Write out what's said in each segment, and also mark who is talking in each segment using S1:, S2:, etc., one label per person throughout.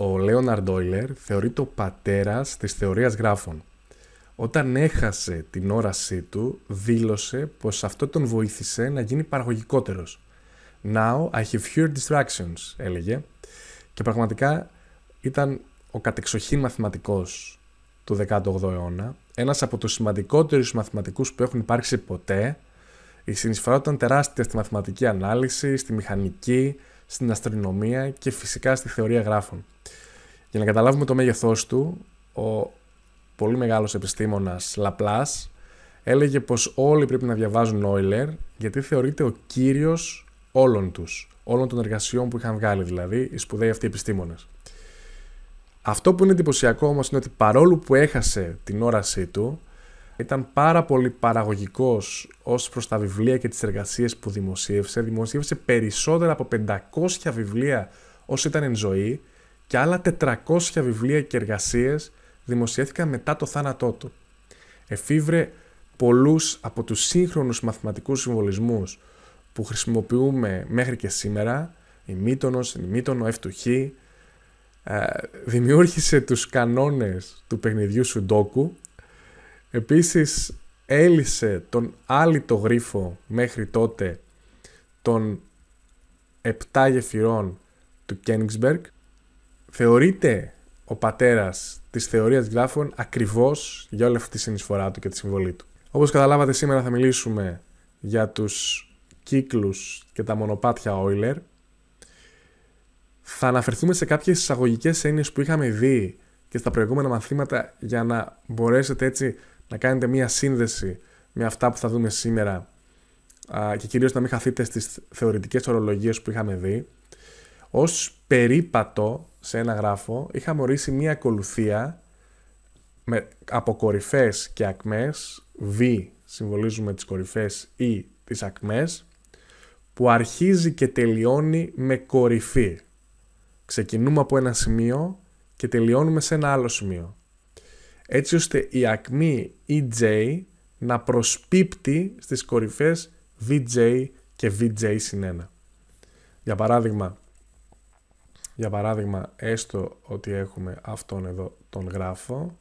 S1: Ο Λέοναρντ Όιλερ θεωρεί το πατέρας της θεωρίας γράφων. Όταν έχασε την όρασή του, δήλωσε πως αυτό τον βοήθησε να γίνει παραγωγικότερος. «Now I have fewer distractions», έλεγε. Και πραγματικά ήταν ο κατεξοχήν μαθηματικός του 18ου αιώνα, ένας από τους σημαντικότερους μαθηματικούς που έχουν υπάρξει ποτέ. Η συνεισφορά ήταν τεράστια στη μαθηματική ανάλυση, στη μηχανική, στην αστρονομία και φυσικά στη θεωρία γράφων. Για να καταλάβουμε το μέγεθός του, ο πολύ μεγάλος επιστήμονας Λαπλάς έλεγε πως όλοι πρέπει να διαβάζουν Euler γιατί θεωρείται ο κύριος όλων τους, όλων των εργασιών που είχαν βγάλει δηλαδή οι σπουδαίοι αυτοί οι επιστήμονες. Αυτό που είναι εντυπωσιακό όμως είναι ότι παρόλο που έχασε την όρασή του, ήταν πάρα πολύ παραγωγικός ως προς τα βιβλία και τις εργασίες που δημοσίευσε. Δημοσίευσε περισσότερα από 500 βιβλία όσο ήταν εν ζωή και άλλα 400 βιβλία και εργασίες δημοσιεύθηκαν μετά το θάνατό του. Εφήβρε πολλούς από τους σύγχρονους μαθηματικούς συμβολισμούς που χρησιμοποιούμε μέχρι και σήμερα, η η Μύτωνο ευτουχή, ε, δημιούργησε τους κανόνες του παιχνιδιού Σουντόκου Επίσης έλυσε τον άλυτο γρίφο μέχρι τότε των 7 γεφυρών του Κένιγκσμπεργκ. Θεωρείται ο πατέρας της θεωρίας γράφων ακριβώς για όλη αυτή τη συνεισφορά του και τη συμβολή του. Όπως καταλάβατε σήμερα θα μιλήσουμε για τους κύκλους και τα μονοπάτια Euler. Θα αναφερθούμε σε κάποιες εισαγωγικές έννοιες που είχαμε δει και στα προηγούμενα μαθήματα για να μπορέσετε έτσι να κάνετε μία σύνδεση με αυτά που θα δούμε σήμερα και κυρίως να μην χαθείτε στις θεωρητικές ορολογίες που είχαμε δει. Ως περίπατο σε ένα γράφο είχαμε ορίσει μία ακολουθία με, από και ακμές, V συμβολίζουμε τις κορυφές ή τις ακμές, που αρχίζει και τελειώνει με κορυφή. Ξεκινούμε από ένα σημείο και τελειώνουμε σε ένα άλλο σημείο έτσι ώστε η ακμή EJ να προσπίπτει στις κορυφές VJ και VJ συνένα. Για παράδειγμα, για παράδειγμα, έστω ότι έχουμε αυτόν εδώ τον γράφο,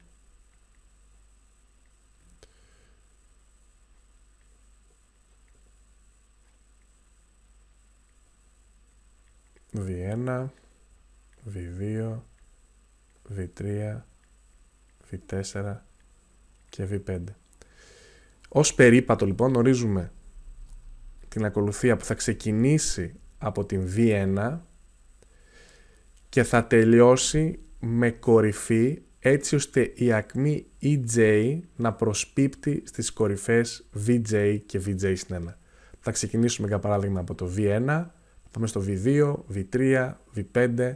S1: V1, V2, V3, V4 και V5. Ως περίπατο λοιπόν ορίζουμε την ακολουθία που θα ξεκινήσει από την V1 και θα τελειώσει με κορυφή έτσι ώστε η ακμή EJ να προσπίπτει στις κορυφές VJ και VJ στην 1. Θα ξεκινήσουμε για παράδειγμα από το V1, θα πάμε στο V2, V3, V5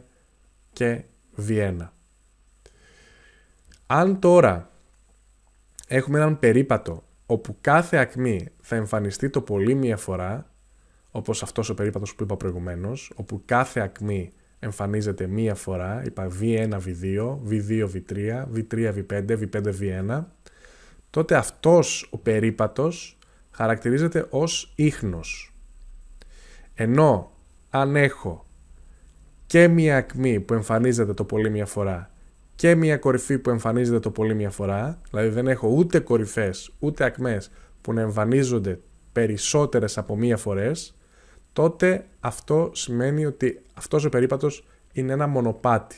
S1: και V1. Αν τώρα έχουμε έναν περίπατο όπου κάθε ακμή θα εμφανιστεί το πολύ μία φορά, όπως αυτός ο περίπατος που είπα προηγουμένως, όπου κάθε ακμή εμφανίζεται μία φορά, είπα V1, V2, V2, V3, V3, V5, V5, V1, τότε αυτός ο περίπατος χαρακτηρίζεται ως ίχνος. Ενώ αν έχω και μία ακμή που εμφανίζεται το πολύ μία φορά και μια κορυφή που εμφανίζεται το πολύ μια φορά, δηλαδή δεν έχω ούτε κορυφές ούτε ακμές που να εμφανίζονται περισσότερες από μία φορές, τότε αυτό σημαίνει ότι αυτός ο περίπατος είναι ένα μονοπάτι.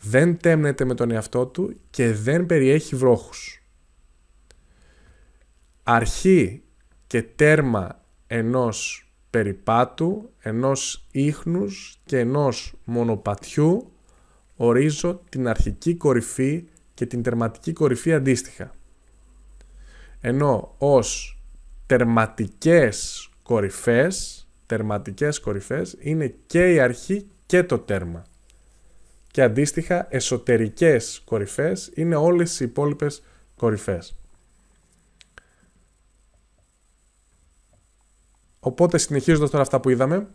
S1: Δεν τέμνεται με τον εαυτό του και δεν περιέχει βρόχους. Αρχή και τέρμα ενός περιπάτου, ενός ίχνους και ενός μονοπατιού ορίζω την αρχική κορυφή και την τερματική κορυφή αντίστοιχα. Ενώ ως τερματικές κορυφές, τερματικές κορυφές είναι και η αρχή και το τέρμα. Και αντίστοιχα εσωτερικές κορυφές είναι όλες οι υπόλοιπες κορυφές. Οπότε συνεχίζοντας τώρα αυτά που είδαμε,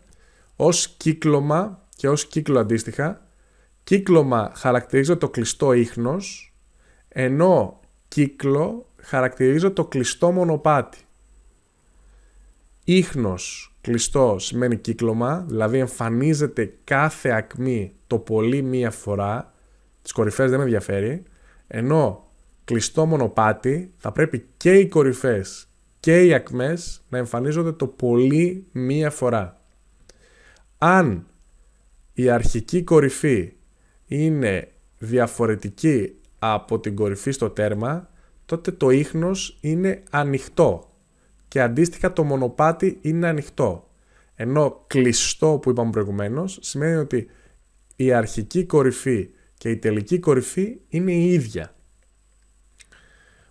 S1: ως κύκλωμα και ως κύκλο αντίστοιχα, κύκλωμα χαρακτηρίζω το κλειστό ίχνος, ενώ κύκλο χαρακτηρίζω το κλειστό μονοπάτι. Ίχνος κλειστό σημαίνει κύκλωμα, δηλαδή εμφανίζεται κάθε ακμή το πολύ μία φορά, τις κορυφές δεν με ενδιαφέρει, ενώ κλειστό μονοπάτι θα πρέπει και οι κορυφές και οι ακμές να εμφανίζονται το πολύ μία φορά. Αν η αρχική κορυφή είναι διαφορετική από την κορυφή στο τέρμα, τότε το ίχνος είναι ανοιχτό και αντίστοιχα το μονοπάτι είναι ανοιχτό. Ενώ κλειστό που είπαμε προηγουμένως σημαίνει ότι η αρχική κορυφή και η τελική κορυφή είναι η ίδια.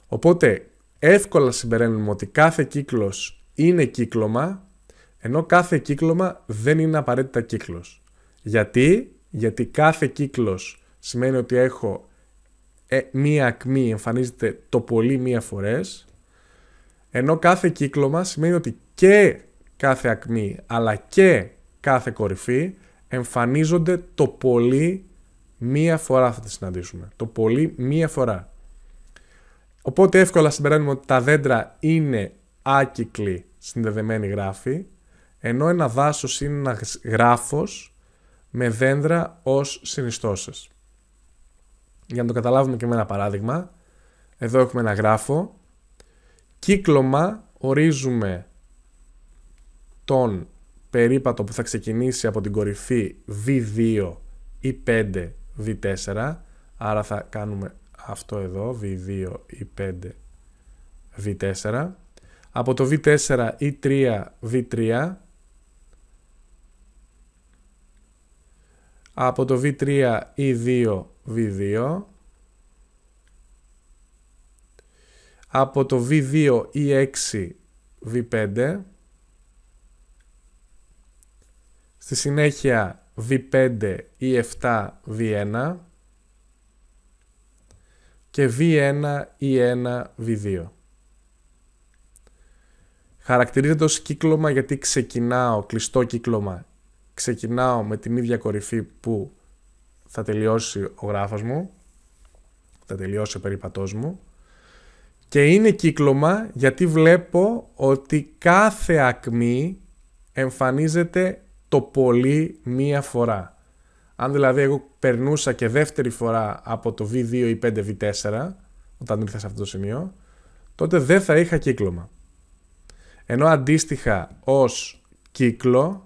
S1: Οπότε εύκολα συμπεραίνουμε ότι κάθε κύκλος είναι κύκλωμα, ενώ κάθε κύκλωμα δεν είναι απαραίτητα κύκλος. Γιατί γιατί κάθε κύκλος σημαίνει ότι έχω ε, μία ακμή εμφανίζεται το πολύ μία φορές, ενώ κάθε κύκλωμα σημαίνει ότι και κάθε ακμή αλλά και κάθε κορυφή εμφανίζονται το πολύ μία φορά θα τη συναντήσουμε. Το πολύ μία φορά. Οπότε εύκολα συμπεραίνουμε ότι τα δέντρα είναι άκυκλοι συνδεδεμένοι γράφοι, ενώ ένα δάσος είναι ένας γράφος με δέντρα ως συνιστώσεις. Για να το καταλάβουμε και με ένα παράδειγμα, εδώ έχουμε ένα γράφο. Κύκλωμα ορίζουμε τον περίπατο που θα ξεκινήσει από την κορυφή V2 ή 5 V4. Άρα θα κάνουμε αυτό εδώ, V2 ή 5 V4. Από το V4 ή 3 V3 από το V3 E2 V2 από το V2 E6 V5 στη συνέχεια V5 E7 V1 και V1 E1 V2 Χαρακτηρίζεται ως κύκλωμα γιατί ξεκινάω κλειστό κύκλωμα ξεκινάω με την ίδια κορυφή που θα τελειώσει ο γράφος μου, θα τελειώσει ο περίπατός μου και είναι κύκλωμα γιατί βλέπω ότι κάθε ακμή εμφανίζεται το πολύ μία φορά. Αν δηλαδή εγώ περνούσα και δεύτερη φορά από το V2 ή 5V4, όταν ήρθα σε αυτό το σημείο, τότε δεν θα είχα κύκλωμα. Ενώ αντίστοιχα ως κύκλο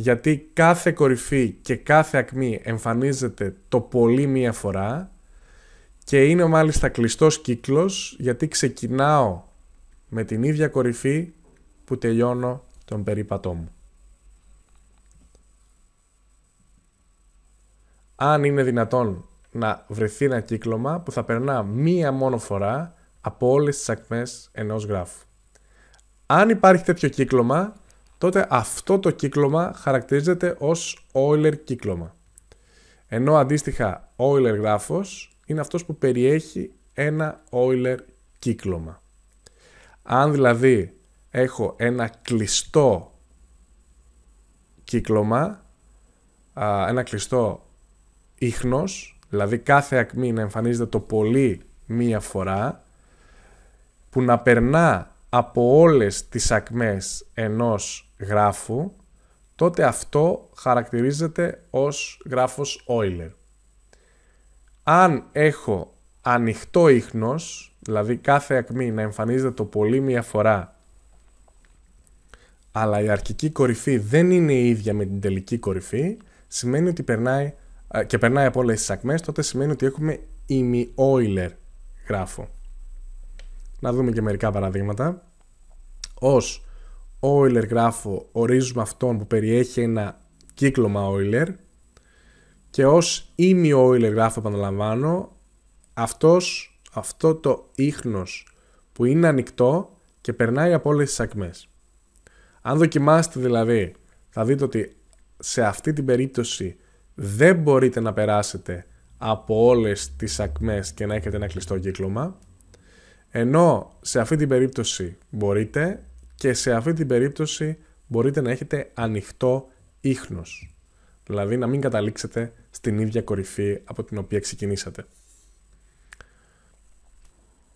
S1: γιατί κάθε κορυφή και κάθε ακμή εμφανίζεται το πολύ μία φορά και είναι μάλιστα κλειστός κύκλος γιατί ξεκινάω με την ίδια κορυφή που τελειώνω τον περίπατό μου. Αν είναι δυνατόν να βρεθεί ένα κύκλωμα που θα περνά μία μόνο φορά από όλες τις ακμές ενός γράφου. Αν υπάρχει τέτοιο κύκλωμα, τότε αυτό το κύκλωμα χαρακτηρίζεται ως Euler κύκλωμα. Ενώ αντίστοιχα Euler γράφος είναι αυτός που περιέχει ένα Euler κύκλωμα. Αν δηλαδή έχω ένα κλειστό κύκλωμα, ένα κλειστό ίχνος, δηλαδή κάθε ακμή να εμφανίζεται το πολύ μία φορά, που να περνά από όλες τις ακμές ενός γράφου, τότε αυτό χαρακτηρίζεται ως γράφος Euler. Αν έχω ανοιχτό ίχνος, δηλαδή κάθε ακμή να εμφανίζεται το πολύ μία φορά, αλλά η αρχική κορυφή δεν είναι η ίδια με την τελική κορυφή, σημαίνει ότι περνάει και περνάει από όλες τις ακμές, τότε σημαίνει ότι έχουμε ημι-Euler γράφο να δούμε και μερικά παραδείγματα. Ως Euler γράφω ορίζουμε αυτόν που περιέχει ένα κύκλωμα Euler και ως ήμι Euler γράφω επαναλαμβάνω αυτός, αυτό το ίχνος που είναι ανοιχτό και περνάει από όλες τις ακμές. Αν δοκιμάσετε δηλαδή θα δείτε ότι σε αυτή την περίπτωση δεν μπορείτε να περάσετε από όλες τις ακμές και να έχετε ένα κλειστό κύκλωμα ενώ σε αυτή την περίπτωση μπορείτε και σε αυτή την περίπτωση μπορείτε να έχετε ανοιχτό ίχνος. Δηλαδή να μην καταλήξετε στην ίδια κορυφή από την οποία ξεκινήσατε.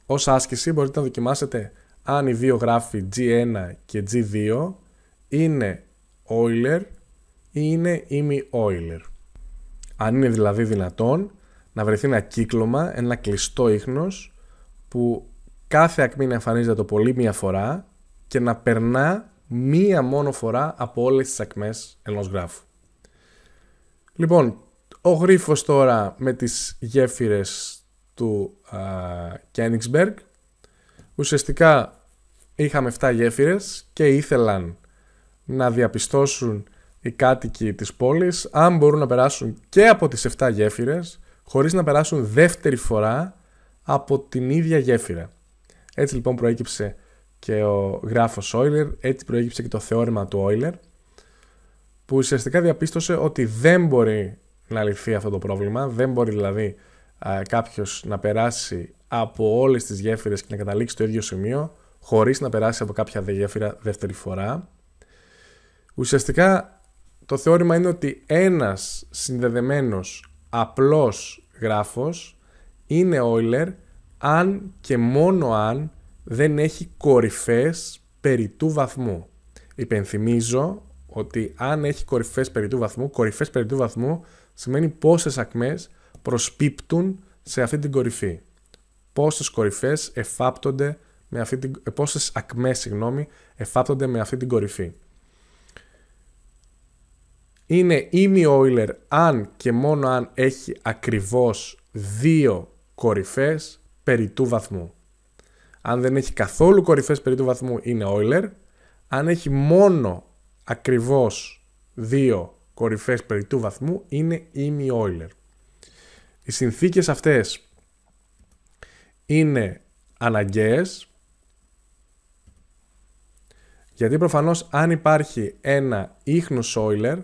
S1: Ως άσκηση μπορείτε να δοκιμάσετε αν οι δύο γράφοι G1 και G2 είναι Euler ή είναι ημι Euler. Αν είναι δηλαδή δυνατόν να βρεθεί ένα κύκλωμα, ένα κλειστό ίχνος που κάθε ακμή να εμφανίζεται το πολύ μία φορά και να περνά μία μόνο φορά από όλες τις ακμές ενός γράφου. Λοιπόν, ο γρίφος τώρα με τις γέφυρες του Κένιξμπεργκ. Ουσιαστικά είχαμε 7 γέφυρες και ήθελαν να διαπιστώσουν οι κάτοικοι της πόλης αν μπορούν να περάσουν και από τις 7 γέφυρες χωρίς να περάσουν δεύτερη φορά από την ίδια γέφυρα. Έτσι λοιπόν προέκυψε και ο γράφος Euler, έτσι προέκυψε και το θεώρημα του Euler, που ουσιαστικά διαπίστωσε ότι δεν μπορεί να λυθεί αυτό το πρόβλημα, δεν μπορεί δηλαδή κάποιος να περάσει από όλες τις γέφυρες και να καταλήξει στο ίδιο σημείο, χωρίς να περάσει από κάποια γέφυρα δεύτερη φορά. Ουσιαστικά το θεώρημα είναι ότι ένας συνδεδεμένος απλός γράφος είναι Euler αν και μόνο αν δεν έχει κορυφές περί του βαθμού. Υπενθυμίζω ότι αν έχει κορυφές περί του βαθμού, κορυφές περί του βαθμού σημαίνει πόσες ακμές προσπίπτουν σε αυτή την κορυφή. Πόσες κορυφές εφάπτονται με αυτή την, ε, πόσες ακμές, συγγνώμη, εφάπτονται με αυτή την κορυφή. Είναι ήμι Euler αν και μόνο αν έχει ακριβώς δύο κορυφές περί του βαθμού. Αν δεν έχει καθόλου κορυφές περί του βαθμού είναι Euler. Αν έχει μόνο ακριβώς δύο κορυφές περί του βαθμού είναι ήμι Euler. Οι συνθήκες αυτές είναι αναγκαίες γιατί προφανώς αν υπάρχει ένα ίχνος Euler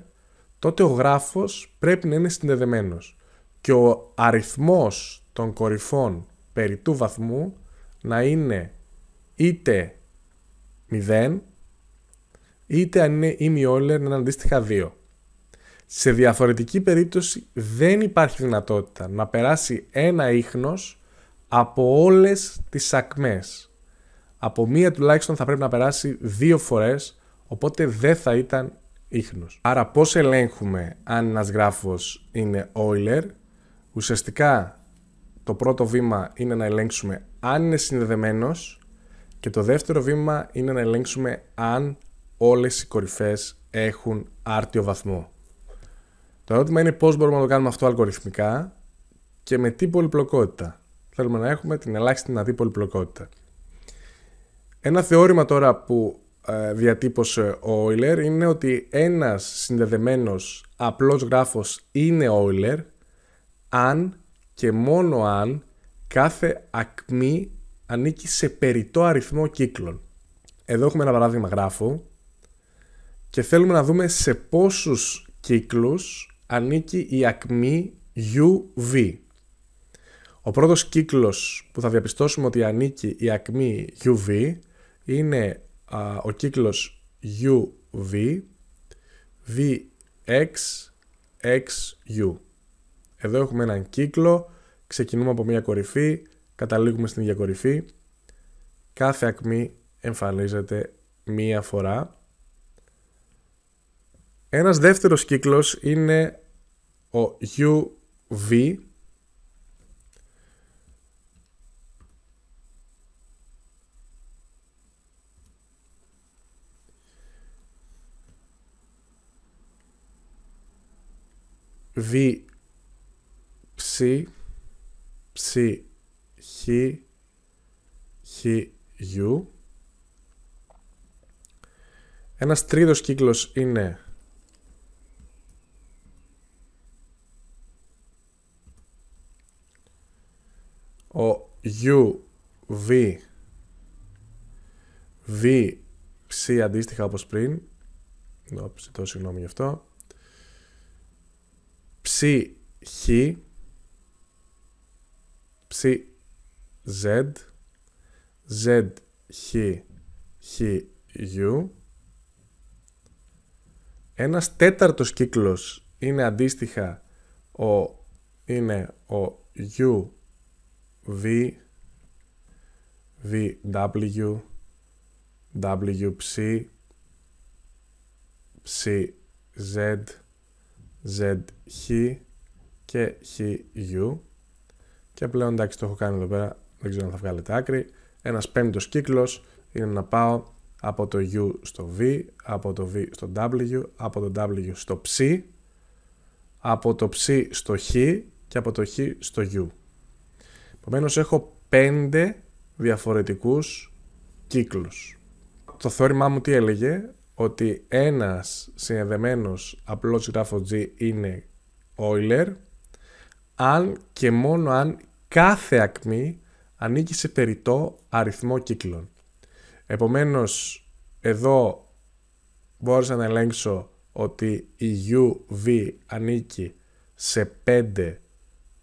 S1: τότε ο γράφος πρέπει να είναι συνδεδεμένος και ο αριθμός των κορυφών περί του βαθμού να είναι είτε 0, είτε αν είναι ημιόλερ να είναι αντίστοιχα 2. Σε διαφορετική περίπτωση δεν υπάρχει δυνατότητα να περάσει ένα ίχνος από όλες τις ακμές. Από μία τουλάχιστον θα πρέπει να περάσει δύο φορές, οπότε δεν θα ήταν ίχνος. Άρα πώς ελέγχουμε αν ένας γράφος είναι Euler. Ουσιαστικά το πρώτο βήμα είναι να ελέγξουμε αν είναι συνδεδεμένος και το δεύτερο βήμα είναι να ελέγξουμε αν όλες οι κορυφές έχουν άρτιο βαθμό. Το ερώτημα είναι πώς μπορούμε να το κάνουμε αυτό αλγοριθμικά και με τι πολυπλοκότητα. Θέλουμε να έχουμε την ελάχιστη δυνατή πολυπλοκότητα. Ένα θεώρημα τώρα που ε, διατύπωσε ο Euler είναι ότι ένας συνδεδεμένος απλός γράφος είναι Euler αν και μόνο αν κάθε ακμή ανήκει σε περιττό αριθμό κύκλων. Εδώ έχουμε ένα παράδειγμα γράφου και θέλουμε να δούμε σε πόσους κύκλους ανήκει η ακμή UV. Ο πρώτος κύκλος που θα διαπιστώσουμε ότι ανήκει η ακμή UV είναι ο κύκλος UV VXXU. Εδώ έχουμε έναν κύκλο, ξεκινούμε από μια κορυφή, καταλήγουμε στην ίδια κορυφή. Κάθε ακμή εμφανίζεται μία φορά. Ένας δεύτερος κύκλος είναι ο UV. V ψι, ψι, χι, χι, γιου. Ένας τρίτος κύκλος είναι ο γιου, βι, βι, ψι αντίστοιχα όπως πριν. το συγγνώμη γι' αυτό. Ψι, χι, ψ, Z Z, χ, χ, Ένας τέταρτος κύκλος είναι αντίστοιχα ο, είναι ο U, V, V, W, W, ψ, ψ, Z, Z, Χ και Χ, και πλέον εντάξει το έχω κάνει εδώ πέρα, δεν ξέρω αν θα βγάλετε άκρη. Ένας πέμπτος κύκλος είναι να πάω από το U στο V, από το V στο W, από το W στο Ψ, από το Ψ στο Χ και από το Χ στο U. Επομένως έχω πέντε διαφορετικούς κύκλους. Το θεώρημά μου τι έλεγε, ότι ένας συνεδεμένος απλός γράφος G είναι Euler, αν και μόνο αν κάθε ακμή ανήκει σε περιτό αριθμό κύκλων. Επομένως, εδώ μπορούσα να ελέγξω ότι η UV ανήκει σε 5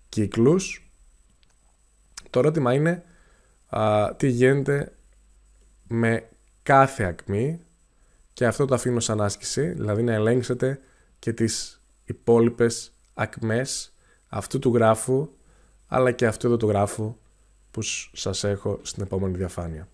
S1: κύκλους. Το ερώτημα είναι τι γίνεται με κάθε ακμή και αυτό το αφήνω σαν άσκηση, δηλαδή να ελέγξετε και τις υπόλοιπες ακμές αυτού του γράφου αλλά και αυτό εδώ το γράφω που σας έχω στην επόμενη διαφάνεια.